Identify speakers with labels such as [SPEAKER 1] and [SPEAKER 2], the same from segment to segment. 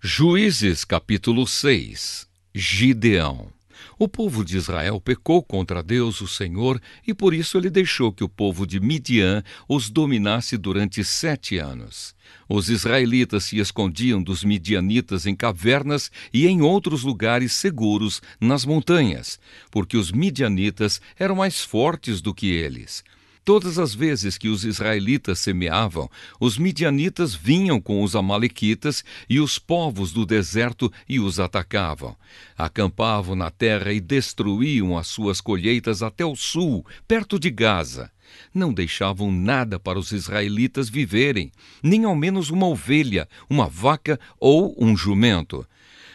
[SPEAKER 1] Juízes capítulo 6 Gideão O povo de Israel pecou contra Deus, o Senhor, e por isso ele deixou que o povo de Midian os dominasse durante sete anos. Os israelitas se escondiam dos midianitas em cavernas e em outros lugares seguros nas montanhas, porque os midianitas eram mais fortes do que eles. Todas as vezes que os israelitas semeavam, os midianitas vinham com os amalequitas e os povos do deserto e os atacavam. Acampavam na terra e destruíam as suas colheitas até o sul, perto de Gaza. Não deixavam nada para os israelitas viverem, nem ao menos uma ovelha, uma vaca ou um jumento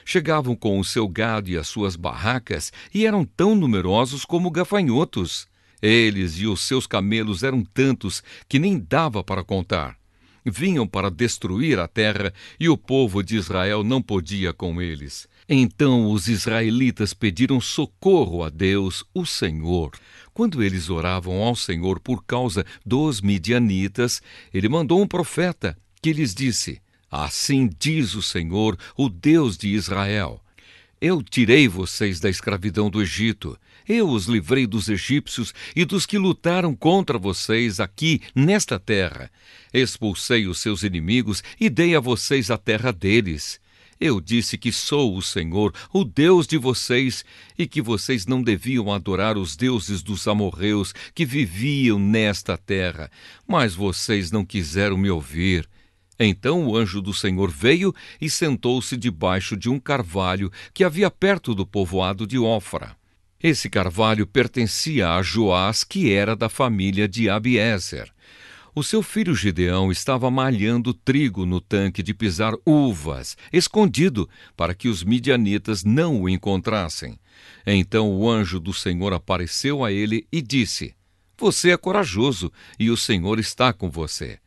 [SPEAKER 1] chegavam com o seu gado e as suas barracas e eram tão numerosos como gafanhotos. Eles e os seus camelos eram tantos que nem dava para contar. Vinham para destruir a terra e o povo de Israel não podia com eles. Então os israelitas pediram socorro a Deus, o Senhor. Quando eles oravam ao Senhor por causa dos midianitas, ele mandou um profeta que lhes disse: Assim diz o Senhor, o Deus de Israel: eu tirei vocês da escravidão do Egito. Eu os livrei dos egípcios e dos que lutaram contra vocês aqui nesta terra. Expulsei os seus inimigos e dei a vocês a terra deles. Eu disse que sou o Senhor, o Deus de vocês, e que vocês não deviam adorar os deuses dos amorreus que viviam nesta terra. Mas vocês não quiseram me ouvir. Então o anjo do Senhor veio e sentou-se debaixo de um carvalho que havia perto do povoado de Ofra. Esse carvalho pertencia a Joás, que era da família de Abiezer. O seu filho Gideão estava malhando trigo no tanque de pisar uvas, escondido, para que os midianitas não o encontrassem. Então o anjo do Senhor apareceu a ele e disse: Você é corajoso e o Senhor está com você.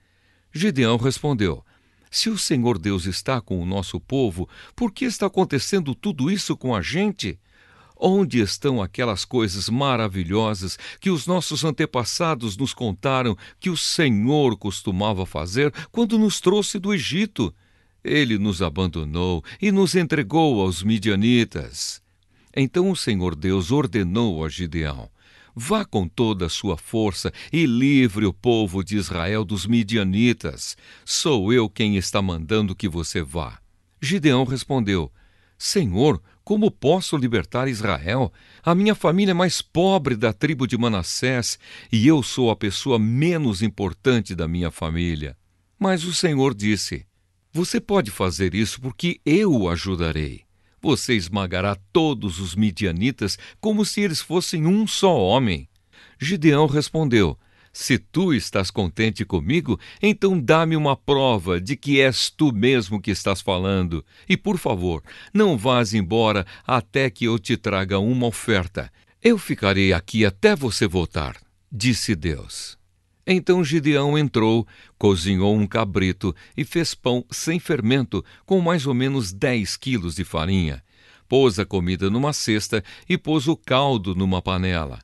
[SPEAKER 1] Gideão respondeu: Se o Senhor Deus está com o nosso povo, por que está acontecendo tudo isso com a gente? Onde estão aquelas coisas maravilhosas que os nossos antepassados nos contaram que o Senhor costumava fazer quando nos trouxe do Egito? Ele nos abandonou e nos entregou aos midianitas. Então o Senhor Deus ordenou a Gideão: Vá com toda a sua força e livre o povo de Israel dos midianitas. Sou eu quem está mandando que você vá. Gideão respondeu: Senhor, como posso libertar Israel? A minha família é mais pobre da tribo de Manassés e eu sou a pessoa menos importante da minha família. Mas o Senhor disse: Você pode fazer isso porque eu o ajudarei. Você esmagará todos os midianitas como se eles fossem um só homem. Gideão respondeu: Se tu estás contente comigo, então dá-me uma prova de que és tu mesmo que estás falando. E por favor, não vás embora até que eu te traga uma oferta. Eu ficarei aqui até você voltar, disse Deus. Então Gideão entrou, cozinhou um cabrito e fez pão sem fermento, com mais ou menos dez quilos de farinha. Pôs a comida numa cesta e pôs o caldo numa panela.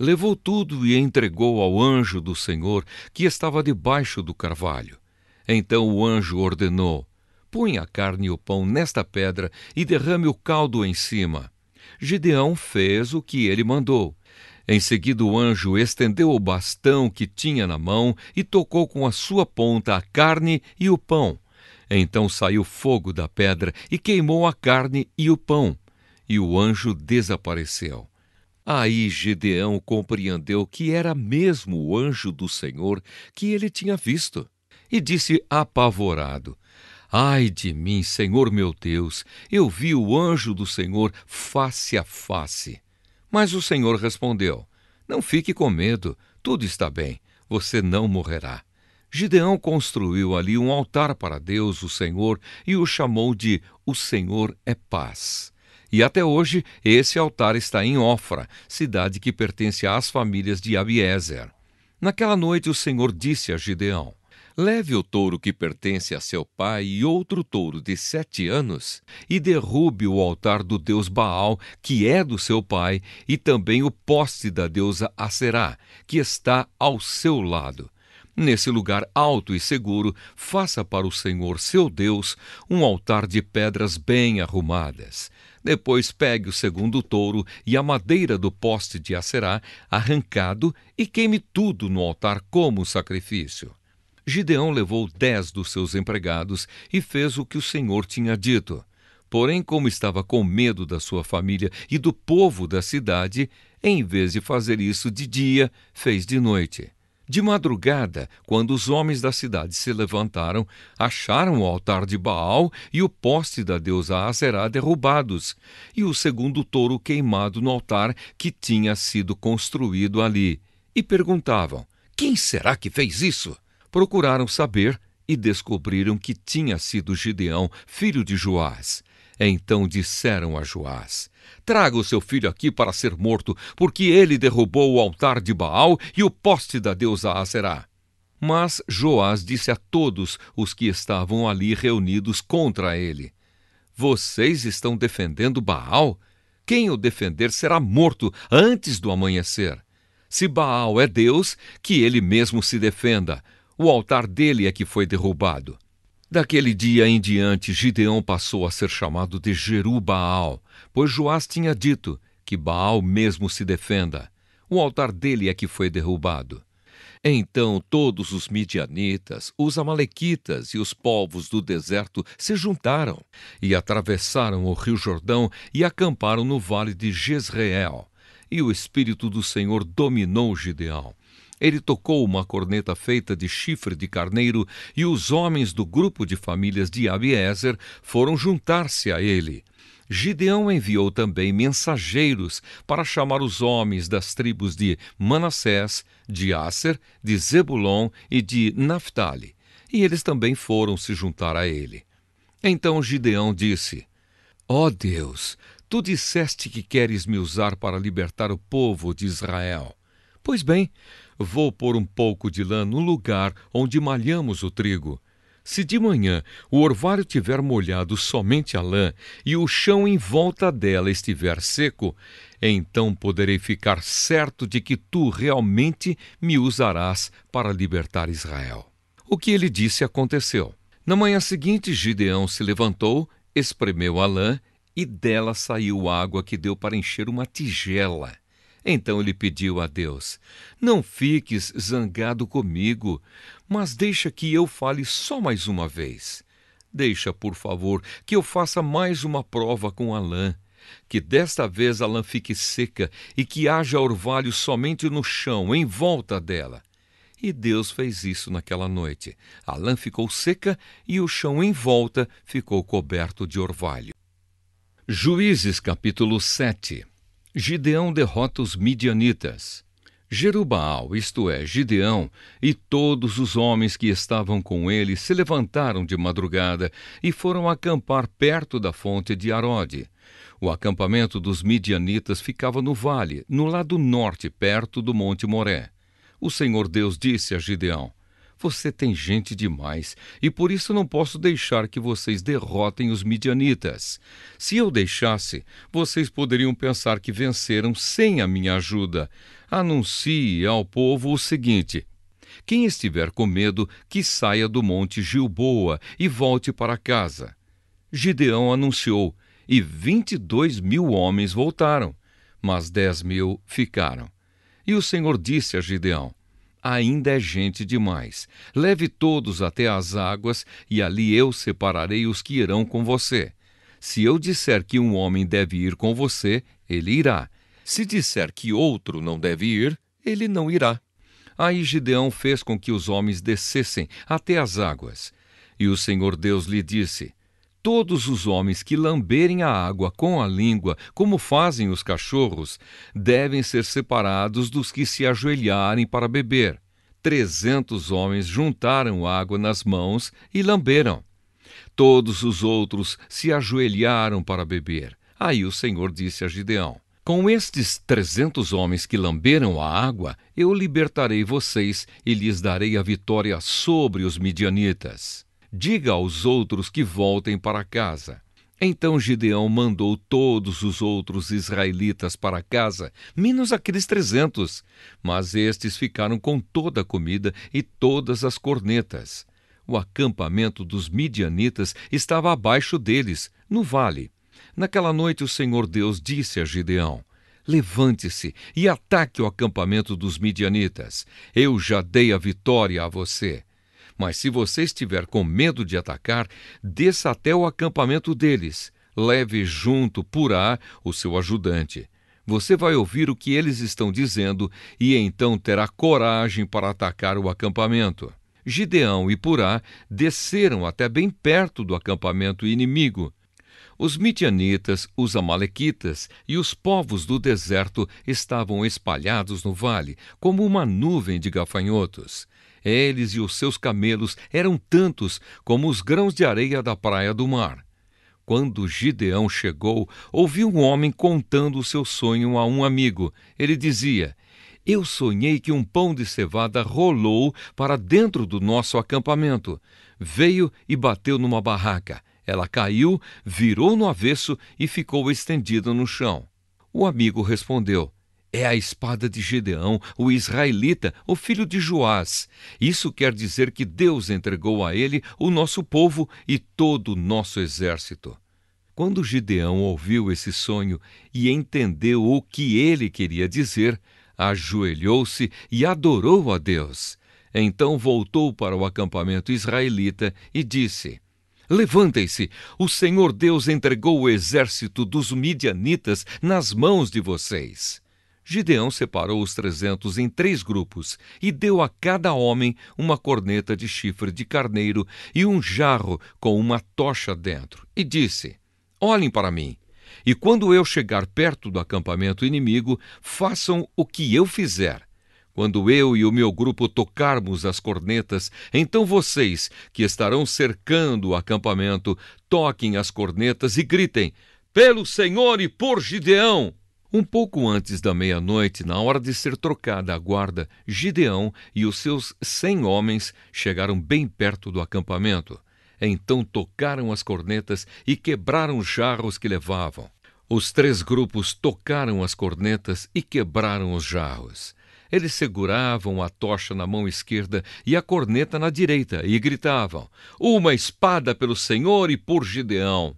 [SPEAKER 1] Levou tudo e entregou ao anjo do Senhor, que estava debaixo do carvalho. Então o anjo ordenou: Põe a carne e o pão nesta pedra e derrame o caldo em cima. Gideão fez o que ele mandou. Em seguida, o anjo estendeu o bastão que tinha na mão e tocou com a sua ponta a carne e o pão. Então saiu fogo da pedra e queimou a carne e o pão, e o anjo desapareceu. Aí Gedeão compreendeu que era mesmo o anjo do Senhor que ele tinha visto, e disse apavorado: Ai de mim, Senhor meu Deus, eu vi o anjo do Senhor face a face. Mas o Senhor respondeu: Não fique com medo, tudo está bem, você não morrerá. Gideão construiu ali um altar para Deus, o Senhor, e o chamou de O Senhor é Paz. E até hoje, esse altar está em Ofra, cidade que pertence às famílias de Abiezer. Naquela noite, o Senhor disse a Gideão: Leve o touro que pertence a seu pai e outro touro de sete anos, e derrube o altar do deus Baal, que é do seu pai, e também o poste da deusa Aserá, que está ao seu lado. Nesse lugar alto e seguro, faça para o Senhor seu Deus um altar de pedras bem arrumadas. Depois pegue o segundo touro e a madeira do poste de Aserá, arrancado, e queime tudo no altar como sacrifício. Gideão levou dez dos seus empregados e fez o que o Senhor tinha dito. Porém, como estava com medo da sua família e do povo da cidade, em vez de fazer isso de dia, fez de noite. De madrugada, quando os homens da cidade se levantaram, acharam o altar de Baal e o poste da deusa Aserá derrubados, e o segundo touro queimado no altar que tinha sido construído ali. E perguntavam: Quem será que fez isso? procuraram saber e descobriram que tinha sido Gideão, filho de Joás. Então disseram a Joás: Traga o seu filho aqui para ser morto, porque ele derrubou o altar de Baal e o poste da deusa Aserá. Mas Joás disse a todos os que estavam ali reunidos contra ele: Vocês estão defendendo Baal? Quem o defender será morto antes do amanhecer. Se Baal é Deus, que ele mesmo se defenda o altar dele é que foi derrubado. Daquele dia em diante, Gideão passou a ser chamado de Jerubaal, pois Joás tinha dito que Baal mesmo se defenda. O altar dele é que foi derrubado. Então todos os midianitas, os amalequitas e os povos do deserto se juntaram e atravessaram o rio Jordão e acamparam no vale de Jezreel. E o Espírito do Senhor dominou Gideão. Ele tocou uma corneta feita de chifre de carneiro e os homens do grupo de famílias de Abiezer foram juntar-se a ele. Gideão enviou também mensageiros para chamar os homens das tribos de Manassés, de Asser, de Zebulon e de Naphtali, e eles também foram se juntar a ele. Então Gideão disse: Ó oh Deus, tu disseste que queres me usar para libertar o povo de Israel. Pois bem, vou pôr um pouco de lã no lugar onde malhamos o trigo. Se de manhã o orvalho tiver molhado somente a lã e o chão em volta dela estiver seco, então poderei ficar certo de que tu realmente me usarás para libertar Israel. O que ele disse aconteceu. Na manhã seguinte, Gideão se levantou, espremeu a lã e dela saiu água que deu para encher uma tigela. Então ele pediu a Deus: Não fiques zangado comigo, mas deixa que eu fale só mais uma vez. Deixa, por favor, que eu faça mais uma prova com a lã, Que desta vez a lã fique seca e que haja orvalho somente no chão, em volta dela. E Deus fez isso naquela noite. A lã ficou seca e o chão em volta ficou coberto de orvalho. Juízes capítulo 7 Gideão derrota os midianitas. Jerubaal, isto é, Gideão, e todos os homens que estavam com ele se levantaram de madrugada e foram acampar perto da fonte de Arode. O acampamento dos midianitas ficava no vale, no lado norte, perto do Monte Moré. O Senhor Deus disse a Gideão: você tem gente demais, e por isso não posso deixar que vocês derrotem os midianitas. Se eu deixasse, vocês poderiam pensar que venceram sem a minha ajuda. Anuncie ao povo o seguinte: quem estiver com medo, que saia do monte Gilboa e volte para casa. Gideão anunciou, e vinte e dois mil homens voltaram, mas dez mil ficaram. E o Senhor disse a Gideão: ainda é gente demais. Leve todos até as águas, e ali eu separarei os que irão com você. Se eu disser que um homem deve ir com você, ele irá. Se disser que outro não deve ir, ele não irá. Aí Gideão fez com que os homens descessem até as águas. E o Senhor Deus lhe disse: todos os homens que lamberem a água com a língua, como fazem os cachorros, devem ser separados dos que se ajoelharem para beber. Trezentos homens juntaram água nas mãos e lamberam. Todos os outros se ajoelharam para beber. Aí o Senhor disse a Gideão: Com estes trezentos homens que lamberam a água, eu libertarei vocês e lhes darei a vitória sobre os midianitas. Diga aos outros que voltem para casa. Então Gideão mandou todos os outros israelitas para casa, menos aqueles trezentos, mas estes ficaram com toda a comida e todas as cornetas. O acampamento dos midianitas estava abaixo deles, no vale. Naquela noite o Senhor Deus disse a Gideão: Levante-se e ataque o acampamento dos midianitas. Eu já dei a vitória a você. Mas se você estiver com medo de atacar, desça até o acampamento deles. Leve junto Purá, o seu ajudante. Você vai ouvir o que eles estão dizendo e então terá coragem para atacar o acampamento. Gideão e Purá desceram até bem perto do acampamento inimigo. Os midianitas, os amalequitas e os povos do deserto estavam espalhados no vale, como uma nuvem de gafanhotos. Eles e os seus camelos eram tantos como os grãos de areia da praia do mar. Quando Gideão chegou, ouviu um homem contando o seu sonho a um amigo. Ele dizia: Eu sonhei que um pão de cevada rolou para dentro do nosso acampamento. Veio e bateu numa barraca. Ela caiu, virou no avesso e ficou estendida no chão. O amigo respondeu: é a espada de Gedeão, o israelita, o filho de Joás. Isso quer dizer que Deus entregou a ele o nosso povo e todo o nosso exército. Quando Gideão ouviu esse sonho e entendeu o que ele queria dizer, ajoelhou-se e adorou a Deus. Então voltou para o acampamento israelita e disse: Levantem-se, o Senhor Deus entregou o exército dos midianitas nas mãos de vocês. Gideão separou os trezentos em três grupos e deu a cada homem uma corneta de chifre de carneiro e um jarro com uma tocha dentro, e disse: Olhem para mim. E quando eu chegar perto do acampamento inimigo, façam o que eu fizer. Quando eu e o meu grupo tocarmos as cornetas, então vocês, que estarão cercando o acampamento, toquem as cornetas e gritem: Pelo Senhor e por Gideão! Um pouco antes da meia-noite, na hora de ser trocada a guarda, Gideão e os seus cem homens chegaram bem perto do acampamento. Então tocaram as cornetas e quebraram os jarros que levavam. Os três grupos tocaram as cornetas e quebraram os jarros. Eles seguravam a tocha na mão esquerda e a corneta na direita e gritavam: Uma espada pelo Senhor e por Gideão!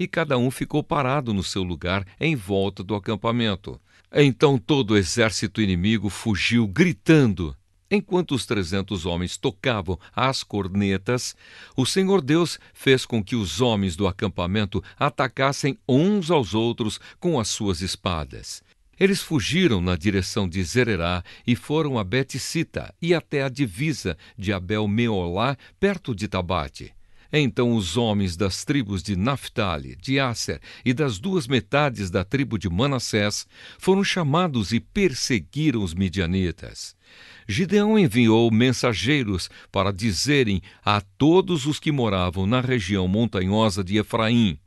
[SPEAKER 1] e cada um ficou parado no seu lugar em volta do acampamento. Então todo o exército inimigo fugiu gritando. Enquanto os trezentos homens tocavam as cornetas, o Senhor Deus fez com que os homens do acampamento atacassem uns aos outros com as suas espadas. Eles fugiram na direção de Zererá e foram a Beticita e até a divisa de Abel-Meolá, perto de Tabate. Então os homens das tribos de Naphtali, de Asser e das duas metades da tribo de Manassés foram chamados e perseguiram os midianitas. Gideão enviou mensageiros para dizerem a todos os que moravam na região montanhosa de Efraim: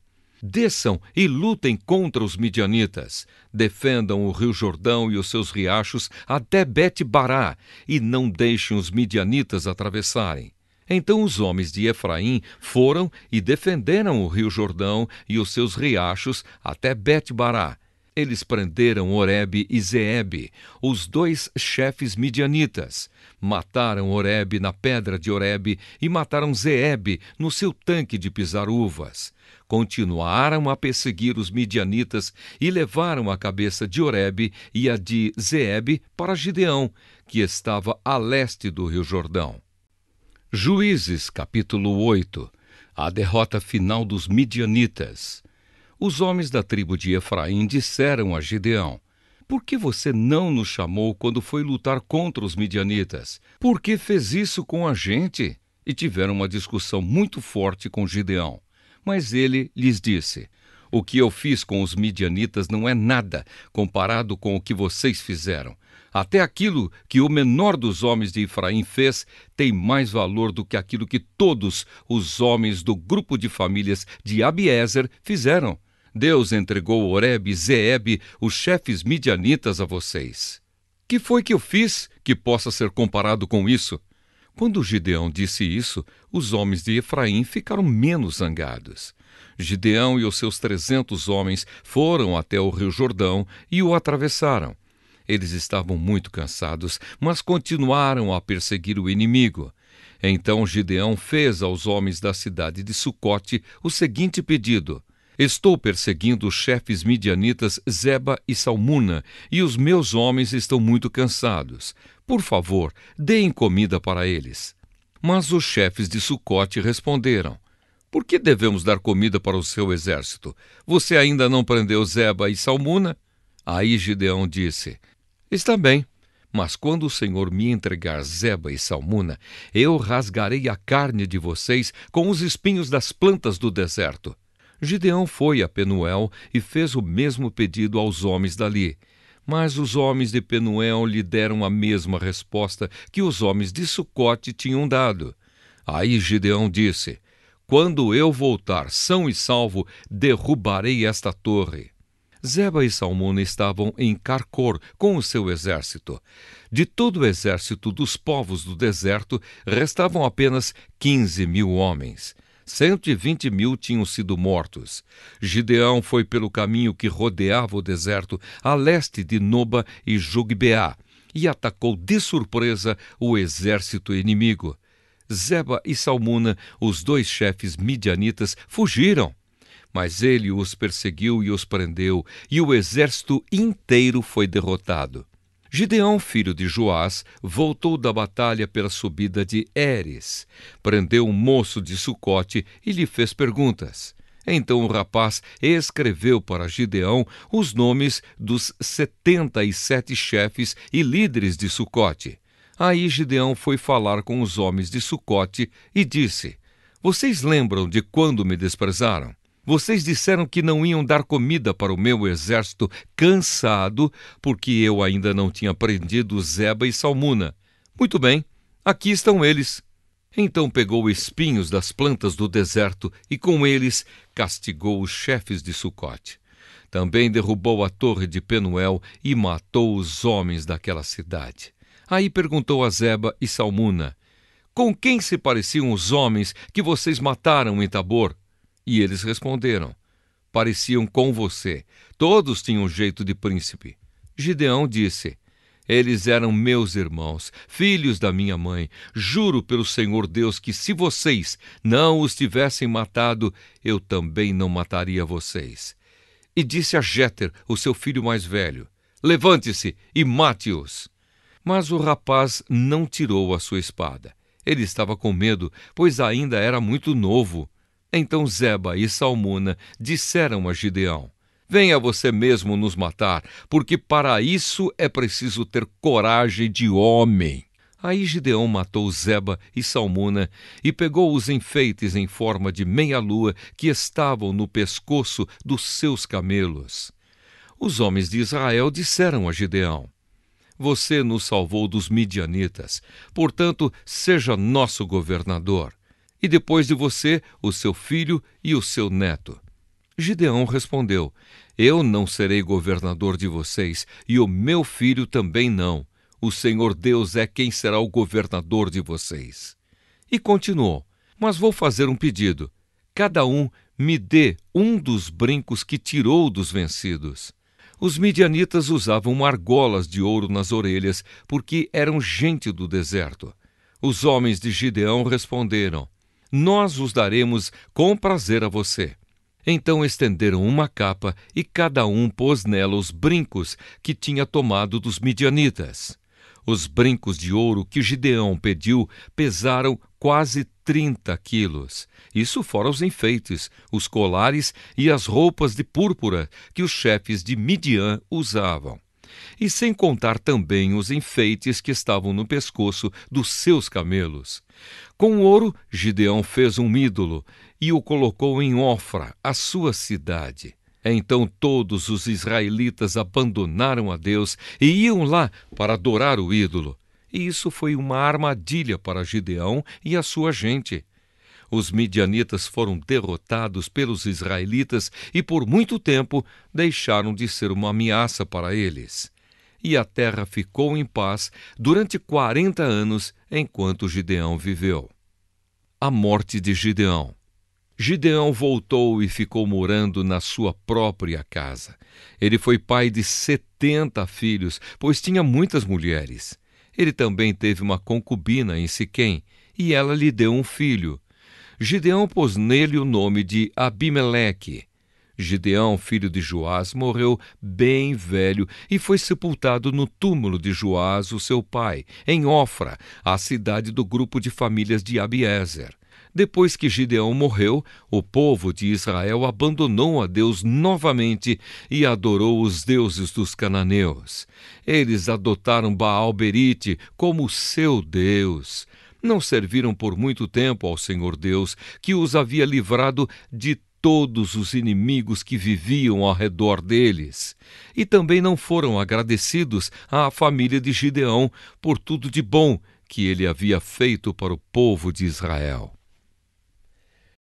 [SPEAKER 1] desçam e lutem contra os midianitas. Defendam o Rio Jordão e os seus riachos até Bet-Bará e não deixem os midianitas atravessarem. Então os homens de Efraim foram e defenderam o rio Jordão e os seus riachos até Betbará. Eles prenderam Oreb e Zeebe, os dois chefes midianitas. Mataram Oreb na pedra de Oreb e mataram Zeebe no seu tanque de pisar uvas. Continuaram a perseguir os midianitas e levaram a cabeça de Oreb e a de Zeebe para Gideão, que estava a leste do rio Jordão. Juízes, capítulo 8 A derrota final dos midianitas. Os homens da tribo de Efraim disseram a Gideão: Por que você não nos chamou quando foi lutar contra os midianitas? Por que fez isso com a gente? E tiveram uma discussão muito forte com Gideão. Mas ele lhes disse: o que eu fiz com os midianitas não é nada comparado com o que vocês fizeram. Até aquilo que o menor dos homens de Efraim fez tem mais valor do que aquilo que todos os homens do grupo de famílias de Abiezer fizeram. Deus entregou Oreb e Zeeb, os chefes midianitas, a vocês. Que foi que eu fiz que possa ser comparado com isso? Quando Gideão disse isso, os homens de Efraim ficaram menos zangados. Gideão e os seus trezentos homens foram até o rio Jordão e o atravessaram. Eles estavam muito cansados, mas continuaram a perseguir o inimigo. Então Gideão fez aos homens da cidade de Sucote o seguinte pedido: Estou perseguindo os chefes midianitas Zeba e Salmuna, e os meus homens estão muito cansados. Por favor, deem comida para eles. Mas os chefes de Sucote responderam: por que devemos dar comida para o seu exército? Você ainda não prendeu Zeba e Salmuna? Aí Gideão disse: Está bem, mas quando o Senhor me entregar Zeba e Salmuna, eu rasgarei a carne de vocês com os espinhos das plantas do deserto. Gideão foi a Penuel e fez o mesmo pedido aos homens dali. Mas os homens de Penuel lhe deram a mesma resposta que os homens de Sucote tinham dado. Aí Gideão disse: quando eu voltar são e salvo, derrubarei esta torre. Zeba e Salmuna estavam em Carcor com o seu exército. De todo o exército dos povos do deserto, restavam apenas 15 mil homens. 120 mil tinham sido mortos. Gideão foi pelo caminho que rodeava o deserto a leste de Noba e Jogbeá e atacou de surpresa o exército inimigo. Zeba e Salmuna, os dois chefes midianitas, fugiram. Mas ele os perseguiu e os prendeu, e o exército inteiro foi derrotado. Gideão, filho de Joás, voltou da batalha pela subida de Eres. Prendeu um moço de Sucote e lhe fez perguntas. Então o rapaz escreveu para Gideão os nomes dos setenta e sete chefes e líderes de Sucote. Aí Gideão foi falar com os homens de Sucote e disse: Vocês lembram de quando me desprezaram? Vocês disseram que não iam dar comida para o meu exército cansado, porque eu ainda não tinha prendido Zeba e Salmuna. Muito bem, aqui estão eles. Então pegou espinhos das plantas do deserto e com eles castigou os chefes de Sucote. Também derrubou a torre de Penuel e matou os homens daquela cidade. Aí perguntou a Zeba e Salmuna: Com quem se pareciam os homens que vocês mataram em Tabor? E eles responderam: Pareciam com você. Todos tinham jeito de príncipe. Gideão disse: Eles eram meus irmãos, filhos da minha mãe. Juro pelo Senhor Deus que se vocês não os tivessem matado, eu também não mataria vocês. E disse a Jéter, o seu filho mais velho: Levante-se e mate-os. Mas o rapaz não tirou a sua espada. Ele estava com medo, pois ainda era muito novo. Então Zeba e Salmuna disseram a Gideão: Venha você mesmo nos matar, porque para isso é preciso ter coragem de homem. Aí Gideão matou Zeba e Salmuna e pegou os enfeites em forma de meia-lua que estavam no pescoço dos seus camelos. Os homens de Israel disseram a Gideão: você nos salvou dos midianitas, portanto, seja nosso governador. E depois de você, o seu filho e o seu neto. Gideão respondeu: Eu não serei governador de vocês, e o meu filho também não. O Senhor Deus é quem será o governador de vocês. E continuou: Mas vou fazer um pedido. Cada um me dê um dos brincos que tirou dos vencidos. Os midianitas usavam argolas de ouro nas orelhas, porque eram gente do deserto. Os homens de Gideão responderam: Nós os daremos com prazer a você. Então estenderam uma capa e cada um pôs nela os brincos que tinha tomado dos midianitas. Os brincos de ouro que Gideão pediu pesaram quase 30 quilos. Isso fora os enfeites, os colares e as roupas de púrpura que os chefes de Midian usavam. E sem contar também os enfeites que estavam no pescoço dos seus camelos. Com ouro, Gideão fez um ídolo e o colocou em Ofra, a sua cidade. Então todos os israelitas abandonaram a Deus e iam lá para adorar o ídolo. E isso foi uma armadilha para Gideão e a sua gente. Os midianitas foram derrotados pelos israelitas e por muito tempo deixaram de ser uma ameaça para eles. E a terra ficou em paz durante 40 anos enquanto Gideão viveu. A morte de Gideão. Gideão voltou e ficou morando na sua própria casa. Ele foi pai de setenta filhos, pois tinha muitas mulheres. Ele também teve uma concubina em Siquém, e ela lhe deu um filho. Gideão pôs nele o nome de Abimeleque. Gideão, filho de Joás, morreu bem velho e foi sepultado no túmulo de Joás, o seu pai, em Ofra, a cidade do grupo de famílias de Abiezer. Depois que Gideão morreu, o povo de Israel abandonou a Deus novamente e adorou os deuses dos cananeus. Eles adotaram Baal-Berite como seu Deus não serviram por muito tempo ao Senhor Deus, que os havia livrado de todos os inimigos que viviam ao redor deles. E também não foram agradecidos à família de Gideão por tudo de bom que ele havia feito para o povo de Israel.